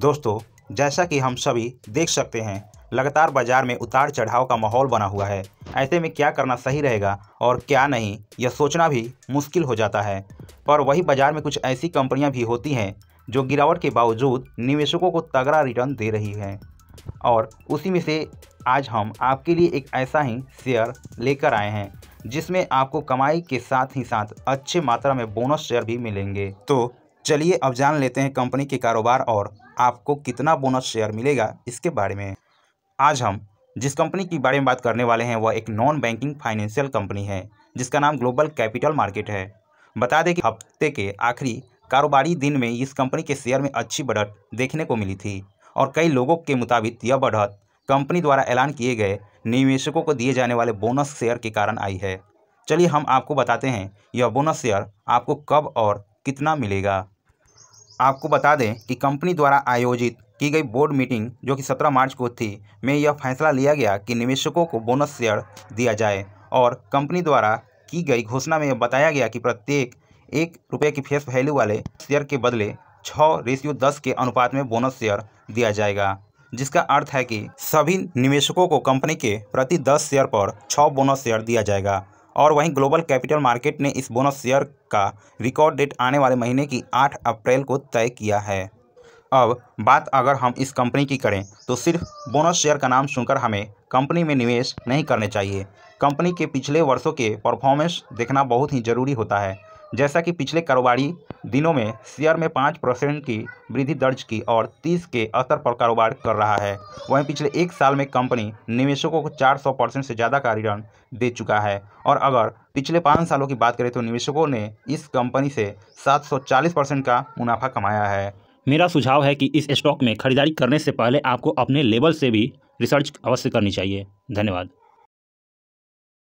दोस्तों जैसा कि हम सभी देख सकते हैं लगातार बाजार में उतार चढ़ाव का माहौल बना हुआ है ऐसे में क्या करना सही रहेगा और क्या नहीं यह सोचना भी मुश्किल हो जाता है पर वही बाज़ार में कुछ ऐसी कंपनियां भी होती हैं जो गिरावट के बावजूद निवेशकों को तगड़ा रिटर्न दे रही हैं और उसी में से आज हम आपके लिए एक ऐसा ही शेयर लेकर आए हैं जिसमें आपको कमाई के साथ ही साथ अच्छे मात्रा में बोनस शेयर भी मिलेंगे तो चलिए अब जान लेते हैं कंपनी के कारोबार और आपको कितना बोनस शेयर मिलेगा इसके बारे में आज हम जिस कंपनी के बारे में बात करने वाले हैं वह एक नॉन बैंकिंग फाइनेंशियल कंपनी है जिसका नाम ग्लोबल कैपिटल मार्केट है बता दें कि हफ्ते के आखिरी कारोबारी दिन में इस कंपनी के शेयर में अच्छी बढ़त देखने को मिली थी और कई लोगों के मुताबिक यह बढ़त कंपनी द्वारा ऐलान किए गए निवेशकों को दिए जाने वाले बोनस शेयर के कारण आई है चलिए हम आपको बताते हैं यह बोनस शेयर आपको कब और कितना मिलेगा आपको बता दें कि कंपनी द्वारा आयोजित की गई बोर्ड मीटिंग जो कि 17 मार्च को थी में यह फैसला लिया गया कि निवेशकों को बोनस शेयर दिया जाए और कंपनी द्वारा की गई घोषणा में यह बताया गया कि प्रत्येक एक रुपये की फेस वैल्यू वाले शेयर के बदले छः रेशियो दस के अनुपात में बोनस शेयर दिया जाएगा जिसका अर्थ है कि सभी निवेशकों को कंपनी के प्रति दस शेयर पर छः बोनस शेयर दिया जाएगा और वहीं ग्लोबल कैपिटल मार्केट ने इस बोनस शेयर का रिकॉर्ड डेट आने वाले महीने की आठ अप्रैल को तय किया है अब बात अगर हम इस कंपनी की करें तो सिर्फ बोनस शेयर का नाम सुनकर हमें कंपनी में निवेश नहीं करने चाहिए कंपनी के पिछले वर्षों के परफॉर्मेंस देखना बहुत ही ज़रूरी होता है जैसा कि पिछले कारोबारी दिनों में शेयर में पाँच परसेंट की वृद्धि दर्ज की और तीस के स्तर पर कारोबार कर रहा है वहीं पिछले एक साल में कंपनी निवेशकों को चार सौ परसेंट से ज़्यादा का रिटर्न दे चुका है और अगर पिछले पाँच सालों की बात करें तो निवेशकों ने इस कंपनी से सात सौ चालीस परसेंट का मुनाफा कमाया है मेरा सुझाव है कि इस स्टॉक में खरीदारी करने से पहले आपको अपने लेवल से भी रिसर्च अवश्य करनी चाहिए धन्यवाद